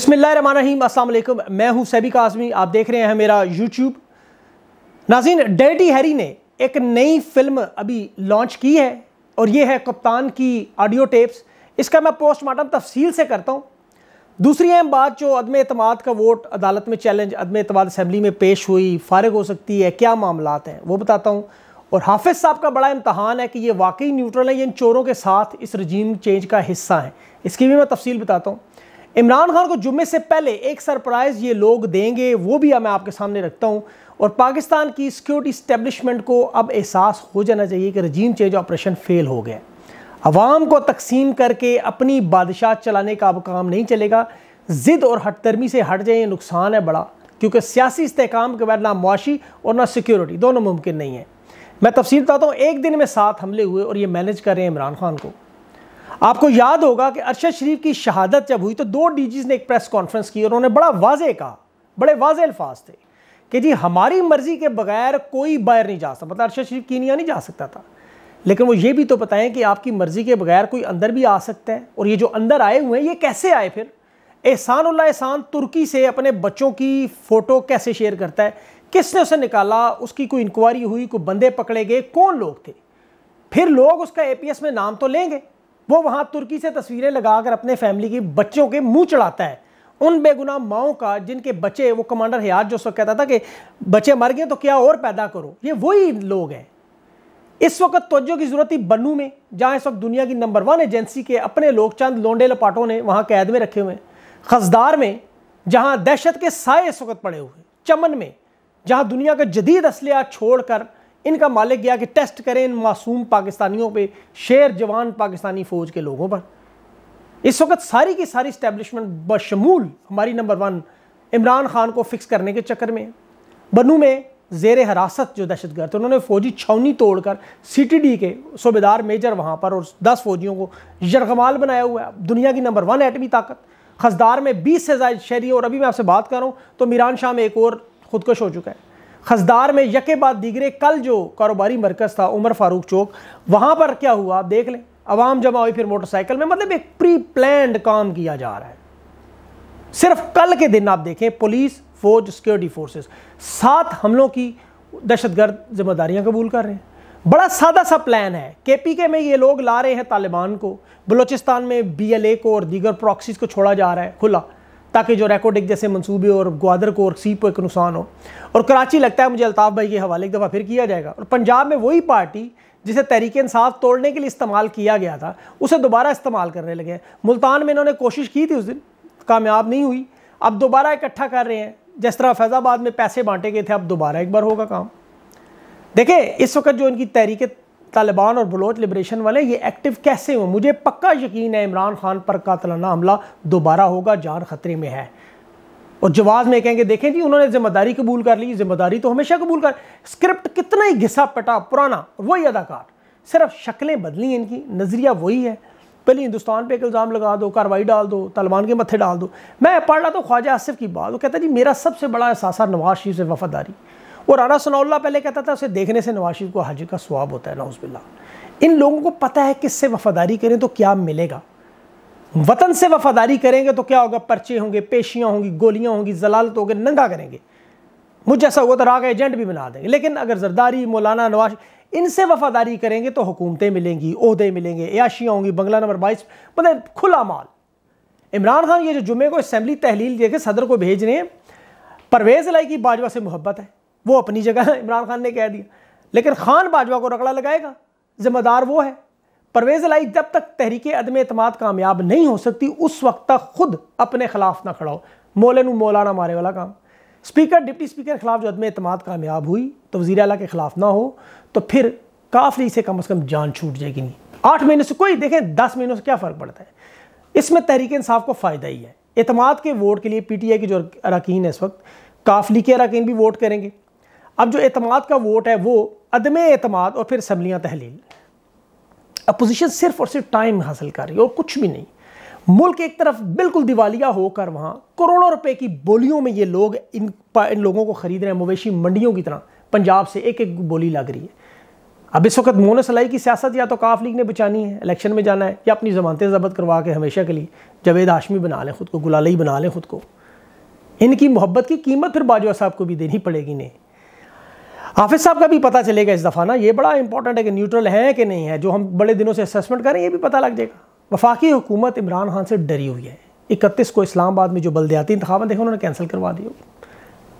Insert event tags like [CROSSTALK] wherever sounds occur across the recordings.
बिसमीम अल्लाम मैं हूं सैबिक आज़मी आप देख रहे हैं मेरा यूट्यूब नाजीन डेटी हैरी ने एक नई फिल्म अभी लॉन्च की है और ये है कप्तान की ऑडियो टेप्स इसका मैं पोस्टमार्टम तफसील से करता हूँ दूसरी अहम बात जो अदम अतमाद का वोट अदालत में चैलेंज अदम अतमाद असम्बली में पेश हुई फारग हो सकती है क्या मामला हैं वो बताता हूँ और हाफिज साहब का बड़ा इम्तहान है कि ये वाकई न्यूट्रल है ये इन चोरों के साथ इस रजीम चेंज का हिस्सा है इसकी भी मैं तफसील बताता हूँ इमरान खान को जुम्मे से पहले एक सरप्राइज़ ये लोग देंगे वो भी मैं आपके सामने रखता हूँ और पाकिस्तान की सिक्योरिटी इस्टेबलिशमेंट को अब एहसास हो जाना चाहिए कि रजीम चेंज ऑपरेशन फेल हो गया अवाम को तकसीम करके अपनी बादशाह चलाने का अब काम नहीं चलेगा ज़िद और तरमी से हट जाए नुकसान है बड़ा क्योंकि सियासी इसकाम के बाद ना मुआशी और ना सिक्योरिटी दोनों मुमकिन नहीं है मैं तफसील बताता हूँ एक दिन में सात हमले हुए और ये मैनेज कर रहे हैं इमरान खान को आपको याद होगा कि अरशद शरीफ की शहादत जब हुई तो दो डीजीज ने एक प्रेस कॉन्फ्रेंस की और उन्होंने बड़ा वाजे कहा बड़े वाजे अल्फाज थे कि जी हमारी मर्ज़ी के बगैर कोई बाहर नहीं जा सकता मतलब अरशद शरीफ कीनिया नहीं जा सकता था लेकिन वो ये भी तो बताएं कि आपकी मर्ज़ी के बगैर कोई अंदर भी आ सकता है और ये जो अंदर आए हुए हैं ये कैसे आए फिर एहसान एहसान तुर्की से अपने बच्चों की फ़ोटो कैसे शेयर करता है किसने उसे निकाला उसकी कोई इंक्वायरी हुई कोई बंदे पकड़े गए कौन लोग थे फिर लोग उसका एपीएस में नाम तो लेंगे वो वहाँ तुर्की से तस्वीरें लगाकर अपने फैमिली की बच्चों के मुंह चढ़ाता है उन बेगुनाह माओं का जिनके बच्चे वो कमांडर हयात जो सो कहता था कि बच्चे मर गए तो क्या और पैदा करो ये वही लोग हैं इस वक्त तोजो की ज़रूरत थी बनू में जहाँ इस वक्त दुनिया की नंबर वन एजेंसी के अपने लोग चंद लोंडे लपाटों ने वहाँ कैद में रखे हुए हैं में जहाँ दहशत के साए इस वक्त पड़े हुए चमन में जहाँ दुनिया का जदीद असलिया छोड़कर इनका मालिक गया कि टेस्ट करें इन मासूम पाकिस्तानियों पे शेर जवान पाकिस्तानी फ़ौज के लोगों पर इस वक्त सारी की सारी इस्टेबलिशमेंट बशमूल हमारी नंबर वन इमरान खान को फिक्स करने के चक्कर में बनू में जेर हरासत जो दहशत गर्द थे उन्होंने फ़ौजी छावनी तोड़कर सी टी डी के सूबेदार मेजर वहाँ पर और दस फौजियों को यरगमाल बनाया हुआ है दुनिया की नंबर वन एटमी ताकत खसदार में बीस से ज़्यादा शहरी और अभी मैं आपसे बात कर रहा हूँ तो मीरान शाह में एक और खुदकश हो चुका है खसदार में यके बाद दीगरे कल जो कारोबारी मरकज़ था उमर फारूक चौक वहाँ पर क्या हुआ आप देख लें आवाम जमा हुई फिर मोटरसाइकिल में मतलब एक प्री प्लैंड काम किया जा रहा है सिर्फ कल के दिन आप देखें पुलिस फौज सिक्योरिटी फोर्सेस सात हमलों की दहशतगर्द जिम्मेदारियां कबूल कर रहे हैं बड़ा सादा सा प्लान है के पी के में ये लोग ला रहे हैं तालिबान को बलूचिस्तान में बी एल ए को और दीगर प्रॉक्सीज को छोड़ा जा रहा है खुला ताकि जो एक जैसे मंसूबे और ग्वादर को और सीप को एक नुकसान हो और कराची लगता है मुझे अल्ताफ़ भाई के हवाले एक दफ़ा फिर किया जाएगा और पंजाब में वही पार्टी जिसे तहरीक इंसाफ तोड़ने के लिए इस्तेमाल किया गया था उसे दोबारा इस्तेमाल करने लगे मुल्तान में इन्होंने कोशिश की थी उस दिन कामयाब नहीं हुई अब दोबारा इकट्ठा कर रहे हैं जिस तरह फैज़ाबाद में पैसे बांटे गए थे अब दोबारा एक बार होगा काम देखें इस वक्त जो इनकी तहरीक तालिबान और बलोच लिब्रेशन वाले ये एक्टिव कैसे हुए मुझे पक्का यकीन है इमरान खान पर कातलाना हमला दोबारा होगा जान खतरे में है और जवाब में कहेंगे देखें जी उन्होंने जिम्मेदारी कबूल कर ली जिम्मेदारी तो हमेशा कबूल कर स्क्रिप्ट कितना ही घिसा पटा पुराना वही अदाकार सिर्फ शक्लें बदली इनकी नज़रिया वही है पहले हिंदुस्तान पे एक इल्ज़ाम लगा दो कार्रवाई डाल दो तालिबान के मत्थे डाल दो मैं पढ़ रहा था ख्वाजा आसिफ की बात वो कहता जी मेरा सबसे बड़ा एहसास नवाज शरीफ से वफादारी वो राना सनाउल्ला पहले कहता था उसे देखने से नवाज शरीफ को हाजी का स्वाब होता है बिल्ला इन लोगों को पता है किससे वफादारी करें तो क्या मिलेगा वतन से वफादारी करेंगे तो क्या होगा पर्चे होंगे पेशियाँ होंगी गोलियाँ होंगी जलालत होगी नंगा करेंगे मुझ जैसा हुआ तो राग एजेंट भी बना देंगे लेकिन अगर जरदारी मौलाना नवाज इनसे वफादारी करेंगे तो हुकूमतें मिलेंगी अहदे मिलेंगे याशियाँ होंगी बंगला नंबर बाईस मतलब खुला माल इमरान खान ये जो जुमे को असम्बली तहलील देकर सदर को भेज रहे हैं परवेज़ लाई की बाजवा से मोहब्बत है वो अपनी जगह [LAUGHS] इमरान खान ने कह दिया लेकिन खान बाजवा को रगड़ा लगाएगा जिम्मेदार वो है परवेज लाई जब तक तहरीक अदम अतमाद कामयाब नहीं हो सकती उस वक्त तक खुद अपने खिलाफ ना खड़ा हो मोलन मौलाना मारे वाला काम स्पीकर डिप्टी स्पीकर के खिलाफ जो अदम अतमाद कामयाब हुई तो वजी अला के खिलाफ ना हो तो फिर काफली से कम अज़ कम जान छूट जाएगी नहीं आठ महीने से कोई देखें दस महीनों से क्या फ़र्क पड़ता है इसमें तहरीक इंसाफ को फ़ायदा ही है अतमाद के वोट के लिए पी टी आई के जो अरकान है इस वक्त काफली के अरकान भी वोट करेंगे अब जो अतमाद का वोट है वो अदम अतमाद और फिर असम्बलियाँ तहलील अपोजिशन सिर्फ और सिर्फ टाइम हासिल कर रही है और कुछ भी नहीं मुल्क एक तरफ बिल्कुल दिवालिया होकर वहाँ करोड़ों रुपए की बोलियों में ये लोग इन इन लोगों को खरीद रहे हैं मवेशी मंडियों की तरह पंजाब से एक एक बोली लग रही है अब इस वक्त मोन सलाई की सियासत या तो काफ लीग ने बचानी है इलेक्शन में जाना है या अपनी जमानतें ज़बत करवा के हमेशा के लिए जवेद हाशमी बना लें खुद को गुलालई बना लें खुद को इनकी मोहब्बत की कीमत फिर बाजवा साहब को भी देनी पड़ेगी इन्हें हाफिज साहब का भी पता चलेगा इस दफ़ा ना ये बड़ा इंपॉर्टेंट है कि न्यूट्रल है कि नहीं है जो हम बड़े दिनों से असेसमेंट करें ये भी पता लग जाएगा वफाकी हुकूमत इमरान खान से डरी हुई है इकतीस को इस्लामाबाद में जो बलदयाती इंतबा देखे उन्होंने कैंसिल करवा दिया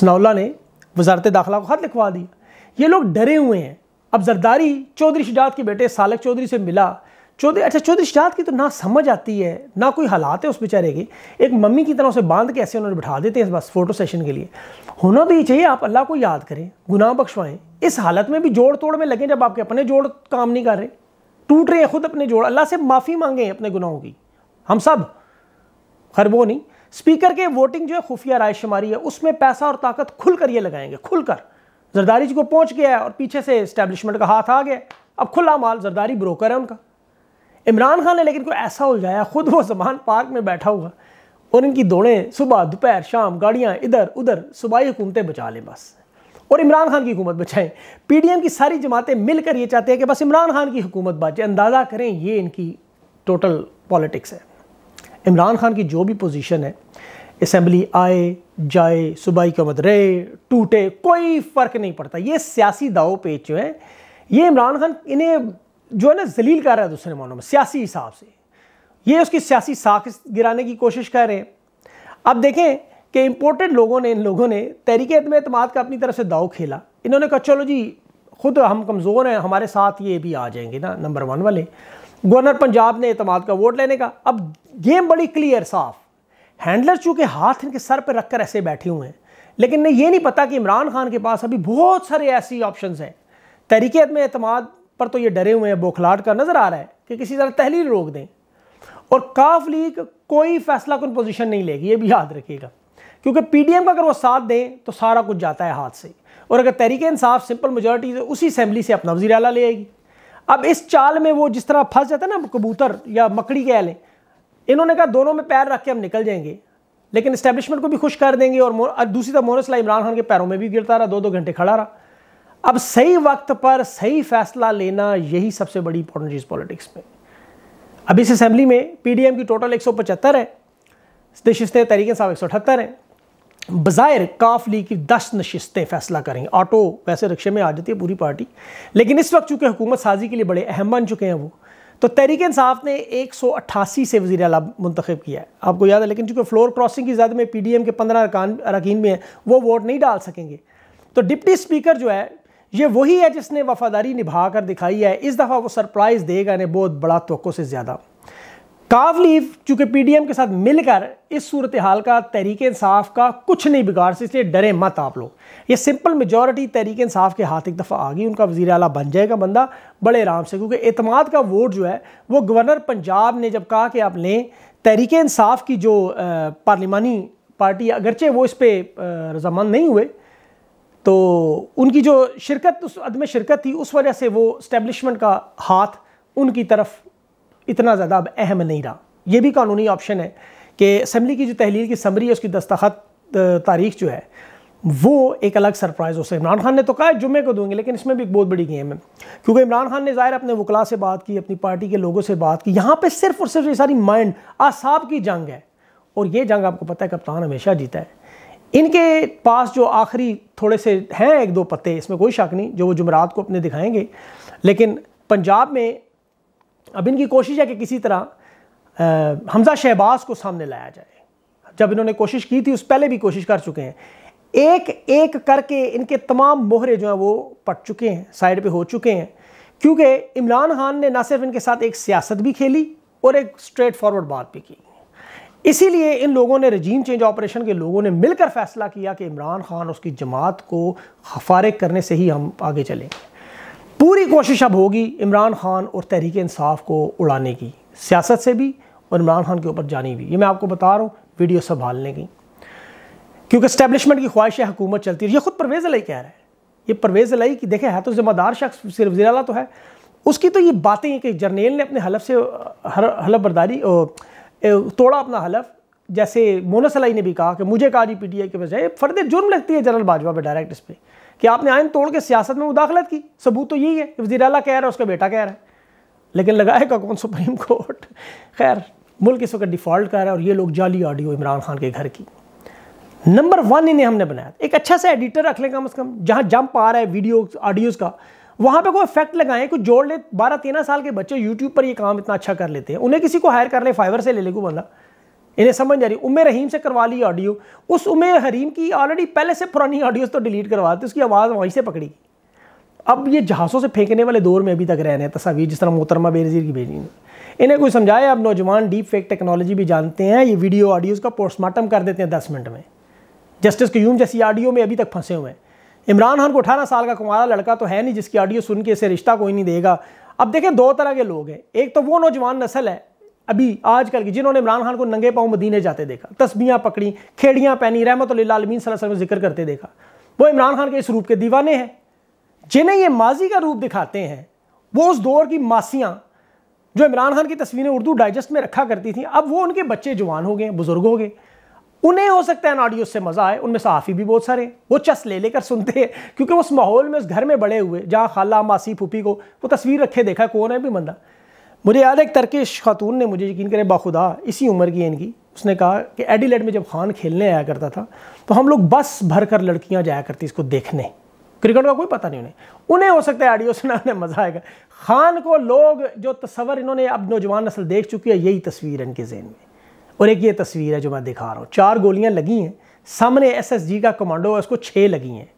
सनाउल्ला ने वजारत दाखिला को खत लिखवा दिया ये लोग डरे हुए हैं अब जरदारी चौधरी शिजात के बेटे सालक चौधरी से मिला चौधरी अच्छा चौधरी शाद की तो ना समझ आती है ना कोई हालात है उस बेचारे की एक मम्मी की तरह उसे बांध के ऐसे उन्होंने बिठा देते हैं बस फोटो सेशन के लिए होना तो ये चाहिए आप अल्लाह को याद करें गुनाह बख्शवाएं इस हालत में भी जोड़ तोड़ में लगें जब आपके अपने जोड़ काम नहीं कर रहे टूट रहे हैं खुद अपने जोड़ अल्लाह से माफ़ी मांगें अपने गुनाहों की हम सब खैर वो नहीं स्पीकर के वोटिंग जो है खुफिया राय शुमारी है उसमें पैसा और ताकत खुल कर ये लगाएंगे खुलकर जरदारी जी को पहुंच गया है और पीछे से इस्टेब्लिशमेंट का हाथ आ गया अब खुला माल जरदारी ब्रोकर है उनका इमरान खान ने लेकिन कोई ऐसा उलझाया खुद वो जमान पार्क में बैठा हुआ और इनकी दौड़ें सुबह दोपहर शाम गाड़ियाँ इधर उधर सुबाई हुकूमतें बचा लें बस और इमरान खान की हुकूमत बचाएं पीडीएम की सारी जमातें मिलकर ये चाहते हैं कि बस इमरान खान की हुकूमत बचे अंदाज़ा करें ये इनकी टोटल पॉलिटिक्स है इमरान खान की जो भी पोजीशन है असम्बली आए जाए सूबाई हुकूमत रहे टूटे कोई फ़र्क नहीं पड़ता ये सियासी दाव पेच जो है ये इमरान खान इन्हें जो है ना जलील कर रहा है दूसरे मानों में सियासी हिसाब से ये उसकी सियासी साख गिराने की कोशिश कर रहे हैं अब देखें कि इम्पोर्टेड लोगों ने इन लोगों ने तहरीक में अतमाद का अपनी तरफ से दाव खेला इन्होंने कहा चलो जी खुद हम कमज़ोर हैं हमारे साथ ये भी आ जाएंगे ना नंबर वन वाले गवर्नर पंजाब ने अतमाद का वोट लेने का अब गेम बड़ी क्लियर साफ हैंडलर चूँकि हाथ इनके सर पर रखकर ऐसे बैठे हुए हैं लेकिन नहीं ये नहीं पता कि इमरान खान के पास अभी बहुत सारे ऐसी ऑप्शन हैं तहरीक आदम अतमाद पर तो ये डरे हुए हैं बौखलाट का नज़र आ रहा है कि किसी तरह तहलील रोक दें और काफ लीग कोई फैसला कोई पोजीशन नहीं लेगी ये भी याद रखिएगा क्योंकि पीडीएम का अगर वो साथ दें तो सारा कुछ जाता है हाथ से और अगर तहरीक इंसाफ सिंपल मेजोरिटी तो उसी असम्बली से अपना वजीर अला ले आएगी अब इस चाल में वो जिस तरह फंस जाता है ना कबूतर या मकड़ी कह लें इन्होंने कहा दोनों में पैर रख के हम निकल जाएंगे लेकिन इस्टेब्लिशमेंट को भी खुश कर देंगे और दूसरी तरफ मोनस इमरान खान के पैरों में भी गिरता रहा दो दो घंटे खड़ा रहा अब सही वक्त पर सही फैसला लेना यही सबसे बड़ी इंपॉर्टेंट चीज़ पॉलिटिक्स में अब इस असेंबली में पीडीएम की टोटल पचहत्तर है नशिस्तें तरीके साहब एक सौ अठहत्तर हैं बज़ाहिर काफ लीग की दस नशिस्तें फैसला करेंगे ऑटो वैसे रिक्शे में आ जाती है पूरी पार्टी लेकिन इस वक्त चूँकि हुकूमत साजी के लिए बड़े अहम बन चुके हैं वो तो तहरीक इंसाफ ने 188 से वजी अला मुंतब किया है आपको याद है लेकिन चूँकि फ्लोर क्रॉसिंग की ज़्यादा में पी डी एम के पंद्रह अरकान अरकान में हैं वो वोट नहीं डाल सकेंगे तो डिप्टी स्पीकर जो है ये वही है जिसने वफादारी निभा कर दिखाई है इस दफ़ा वो सरप्राइज़ देगा ने बहुत बड़ा तो से ज़्यादा कावलीफ चूँकि पी डी एम के साथ मिलकर इस सूरत हाल का तहरीक इंसाफ का कुछ नहीं बिगाड़ से इसलिए डरे मत आप लोग ये सिंपल मेजॉरिटी तहरीक इंसाफ के हाथ एक दफ़ा आ गई उनका वज़ी अला बन जाएगा बंदा बड़े आराम से क्योंकि अतमाद का वोट जो है वो गवर्नर पंजाब ने जब कहा कि आप लें तहरीक इंसाफ की जो पार्लिमानी पार्टी अगरचे वो इस पर रजामंद नहीं हुए तो उनकी जो शिरकत उस अदम शिरकत थी उस वजह से वो इस्टेबलिशमेंट का हाथ उनकी तरफ इतना ज़्यादा अब अहम नहीं रहा यह भी कानूनी ऑप्शन है कि असम्बली की जो तहलील की समरी है उसकी दस्तखत तारीख जो है वो एक अलग सरप्राइज़ उससे इमरान खान ने तो कहा जुम्मे को दूंगे लेकिन इसमें भी एक बहुत बड़ी गेम है क्योंकि इमरान खान ने ज़ाहिर अपने वकला से बात की अपनी पार्टी के लोगों से बात की यहाँ पर सिर्फ और सिर्फ ये सारी माइंड आसाब की जंग है और ये जंग आपको पता है कप्तान हमेशा जीता है इनके पास जो आखिरी थोड़े से हैं एक दो पत्ते इसमें कोई शक नहीं जो वो जुमरात को अपने दिखाएंगे लेकिन पंजाब में अब इनकी कोशिश है कि किसी तरह आ, हमजा शहबाज को सामने लाया जाए जब इन्होंने कोशिश की थी उस पहले भी कोशिश कर चुके हैं एक एक करके इनके तमाम मोहरे जो हैं वो पट चुके हैं साइड पर हो चुके हैं क्योंकि इमरान खान ने ना सिर्फ इनके साथ एक सियासत भी खेली और एक स्ट्रेट फॉरवर्ड बात भी की इसीलिए इन लोगों ने रजीम चेंज ऑपरेशन के लोगों ने मिलकर फैसला किया कि इमरान खान उसकी जमात को फारग करने से ही हम आगे चलेंगे पूरी कोशिश अब होगी इमरान खान और तहरीक इंसाफ को उड़ाने की सियासत से भी और इमरान खान के ऊपर जानी भी ये मैं आपको बता रहा हूँ वीडियो संभालने की क्योंकि स्टैब्लिशमेंट की ख्वाहिश है हुकूमत चलती है ये खुद परवेज़ अलई कह रहा है ये परवेज़ अलई की देखे है तो जिम्मेदार शख्स सिर्फ वजी तो है उसकी तो ये बातें हैं कि जर्नेल ने अपने हलफ से हर हलफ बर्दारी तोड़ा अपना हलफ जैसे मोनसलाई ने भी कहा कि मुझे जी पी टी आई के बजाय फर्द जुर्म लगती है जनरल बाजवा पर डायरेक्ट इस पर कि आपने आयन तोड़ के सियासत में मुदाखलत की सबूत तो यही है कि वजी अला कह रहा है उसका बेटा कह रहा है लेकिन लगाएगा कौन सुप्रीम कोर्ट खैर मुल्क इस वक्त डिफ़ॉल्ट कर रहा है और ये लोग जाली ऑडियो इमरान खान के घर की नंबर वन इन्हें हमने बनाया एक अच्छा सा एडिटर रख लें कम अज़ कम जहाँ जंप आ रहा है वीडियो ऑडियोज़ का वहां पे कोई इफेक्ट लगाएं कुछ जोड़ ले बारह तेरह साल के बच्चे यूट्यूब पर ये काम इतना अच्छा कर लेते हैं उन्हें किसी को हायर कर ले फाइवर से ले ले को बंदा इन्हें समझ जा रही उमे रहीम से करवा ली ऑडियो उस उमे हरीम की ऑलरेडी पहले से पुरानी ऑडियोज तो डिलीट दी उसकी आवाज़ वहीं से पकड़ी अब ये जहाज़ों से फेंकने वाले दौर में अभी तक रहने हैं तस्वीर जिस तरह मोहतरमा बेनजीर की भेजी इन्हें कोई समझाया अब नौजवान डीप फेक टेक्नोलॉजी भी जानते हैं ये वीडियो ऑडियोज़ का पोस्टमार्टम कर देते हैं दस मिनट में जस्टिस क्यूम जैसी ऑडियो में अभी तक फंसे हुए हैं इमरान खान को अठारह साल का कुमारा लड़का तो है नहीं जिसकी ऑडियो सुन के इसे रिश्ता कोई नहीं देगा अब देखें दो तरह के लोग हैं एक तो वो नौजवान नस्ल है अभी आजकल की जिन्होंने इमरान खान को नंगे पाँव मदीने जाते देखा तस्बियाँ पकड़ी खेड़ियाँ पहनी रहमत आलमीन सल्लम जिक्र करते देखा वो इमरान खान के इस रूप के दीवाने हैं जिन्हें ये माजी का रूप दिखाते हैं वो उस दौर की मासियाँ जो इमरान खान की तस्वीरें उर्दू डाइजेस्ट में रखा करती थी अब वो उनके बच्चे जवान हो गए बुज़ुर्ग हो गए उन्हें हो सकता है इन ऑडियो से मज़ा आए उनमें सहाफ़ी भी बहुत सारे हैं वो चस ले लेकर सुनते हैं क्योंकि उस माहौल में उस घर में बड़े हुए जहाँ खाला मासी फूफी को वो तस्वीर रखे देखा कौन है भी बंदा मुझे याद है एक तर्किश खातून ने मुझे यकीन करें बाखुदा इसी उम्र की इनकी उसने कहा कि एडिलेट में जब खान खेलने आया करता था तो हम लोग बस भर कर लड़कियाँ जाया करती इसको देखने क्रिकेट का कोई पता नहीं उन्हें उन्हें हो सकता है ऑडियो सुना उन्हें मज़ा आएगा खान को लोग जो तस्वर इन्होंने अब नौजवान नस्ल देख चुकी है यही तस्वीर इनके जहन में और एक ये तस्वीर है जो मैं दिखा रहा हूँ चार गोलियाँ लगी हैं सामने एसएसजी का कमांडो है उसको छः लगी हैं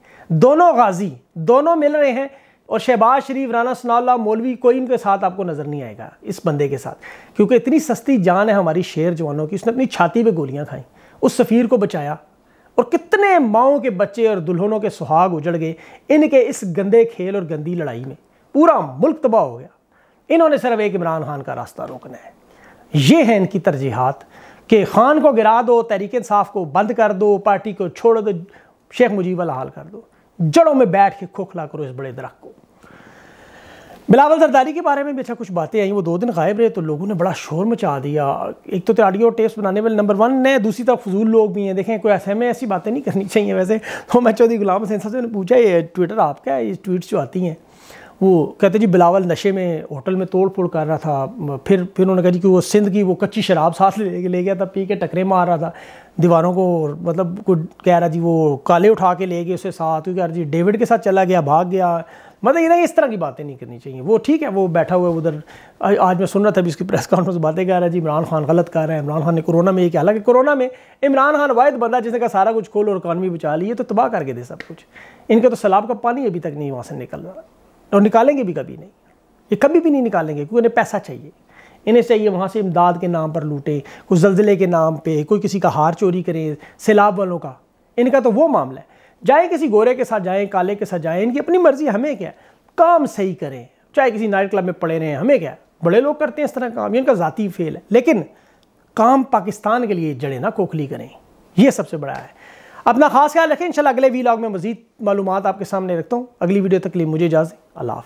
दोनों गाजी दोनों मिल रहे हैं और शहबाज शरीफ राना सनाल्ला मौलवी कोई इनके साथ आपको नज़र नहीं आएगा इस बंदे के साथ क्योंकि इतनी सस्ती जान है हमारी शेर जवानों की उसने अपनी छाती पर गोलियाँ खाई उस सफ़ीर को बचाया और कितने माओ के बच्चे और दुल्हनों के सुहाग उजड़ गए इनके इस गंदे खेल और गंदी लड़ाई में पूरा मुल्क तबाह हो गया इन्होंने सिर्फ एक इमरान खान का रास्ता रोकना है ये है इनकी तरजीहत कि खान को गिरा दो तहरीक इंसाफ को बंद कर दो पार्टी को छोड़ दो शेख मुजीब हाल कर दो जड़ों में बैठ के खोखला करो इस बड़े दरख्त को बिलावल जरदारी के बारे में बेचा अच्छा कुछ बातें आई वो दो दिन गायब रहे तो लोगों ने बड़ा शोर मचा दिया एक तो ऑडियो टेप्स बनाने वाले नंबर वन ने दूसरी तरफ फजूल लोग भी हैं देखें कोई ऐसे में ऐसी बातें नहीं करनी चाहिए वैसे तो मैं चौधरी गुलाम हुसैन साहब से पूछा ये ट्विटर आपका है ये ट्वीट्स जो आती हैं वो कहते जी बिलावल नशे में होटल में तोड़ फोड़ कर रहा था फिर फिर उन्होंने कहा जी कि वो सिंध की वो कच्ची शराब साथ ले ले गया था पी के टकरे मार रहा था दीवारों को मतलब कुछ कह रहा जी वो काले उठा के ले गए उसे साथ कह रहा जी डेविड के साथ चला गया भाग गया मतलब ये ना इस तरह की बातें नहीं करनी चाहिए वो ठीक है वो बैठा हुआ है उधर आज मैं सुन रहा था अभी उसकी प्रेस कॉन्फ्रेंस बातें कह रहा है जी इमरान खान गलत कर रहा है इमरान खान ने कोरोना में ये कहा हालांकि कोरोना में इमरान खान वायद बंदा जिसने कहा सारा कुछ खोल और इकानमी बचा ली है तो तबाह करके दे सब कुछ इनका तो सलाब का पानी अभी तक नहीं वहाँ से निकल रहा और निकालेंगे भी कभी नहीं ये कभी भी नहीं निकालेंगे क्योंकि उन्हें पैसा चाहिए इन्हें चाहिए वहाँ से इमदाद के नाम पर लूटे कोई जलजिले के नाम पे कोई किसी का हार चोरी करें सैलाब वालों का इनका तो वो मामला है जाए किसी गोरे के साथ जाएँ काले के साथ जाएँ इनकी अपनी मर्ज़ी हमें क्या काम सही करें चाहे किसी नाइट क्लब में पड़े रहें हमें क्या बड़े लोग करते हैं इस तरह काम ये इनका ज़ाती फेल है लेकिन काम पाकिस्तान के लिए जड़े ना कोखली करें ये सबसे बड़ा है अपना खास ख्याल रखें इंशाल्लाह अगले वीलॉग में मजीद मालूम आपके सामने रखता हूँ अगली वीडियो तक लिए मुझे इजाज़त अल्लाह